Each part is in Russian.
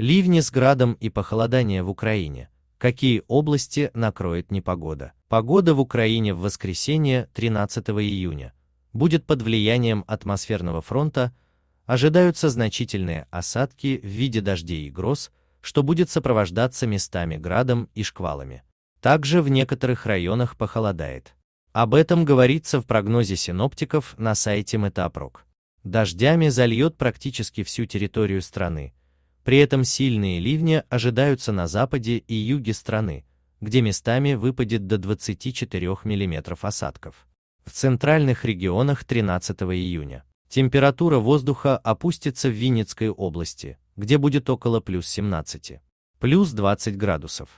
Ливни с градом и похолодание в Украине. Какие области накроет непогода? Погода в Украине в воскресенье 13 июня будет под влиянием атмосферного фронта, ожидаются значительные осадки в виде дождей и гроз, что будет сопровождаться местами градом и шквалами. Также в некоторых районах похолодает. Об этом говорится в прогнозе синоптиков на сайте Метапрок. Дождями зальет практически всю территорию страны, при этом сильные ливни ожидаются на западе и юге страны, где местами выпадет до 24 мм осадков. В центральных регионах 13 июня температура воздуха опустится в Винницкой области, где будет около плюс 17, плюс 20 градусов.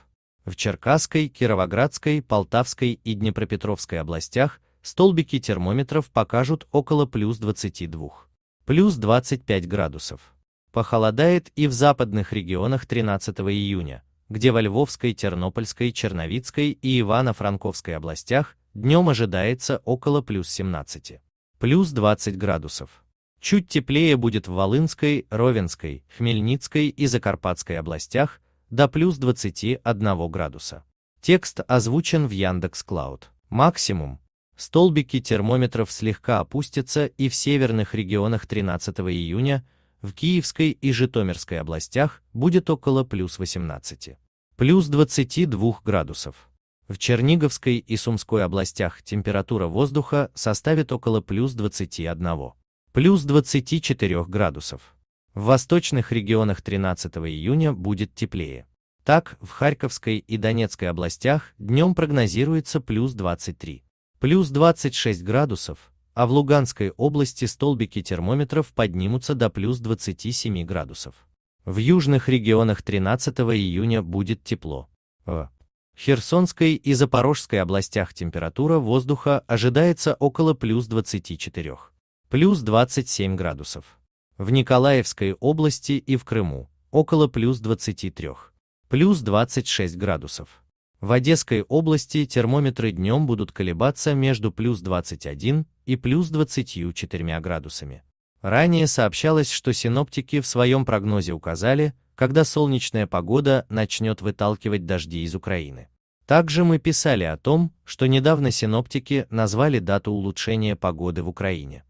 В Черкасской, Кировоградской, Полтавской и Днепропетровской областях столбики термометров покажут около плюс 22, плюс 25 градусов. Похолодает и в западных регионах 13 июня, где во Львовской, Тернопольской, Черновицкой и Ивано-Франковской областях днем ожидается около плюс 17, плюс 20 градусов. Чуть теплее будет в Волынской, Ровенской, Хмельницкой и Закарпатской областях до плюс 21 градуса. Текст озвучен в Яндекс Клауд. Максимум. Столбики термометров слегка опустятся и в северных регионах 13 июня, в Киевской и Житомирской областях будет около плюс 18, плюс 22 градусов. В Черниговской и Сумской областях температура воздуха составит около плюс 21, плюс 24 градусов. В восточных регионах 13 июня будет теплее. Так, в Харьковской и Донецкой областях днем прогнозируется плюс 23, плюс 26 градусов, а в Луганской области столбики термометров поднимутся до плюс 27 градусов. В южных регионах 13 июня будет тепло. В Херсонской и Запорожской областях температура воздуха ожидается около плюс 24, плюс 27 градусов. В Николаевской области и в Крыму около плюс 23, плюс 26 градусов. В Одесской области термометры днем будут колебаться между плюс 21 и плюс 24 градусами. Ранее сообщалось, что синоптики в своем прогнозе указали, когда солнечная погода начнет выталкивать дожди из Украины. Также мы писали о том, что недавно синоптики назвали дату улучшения погоды в Украине.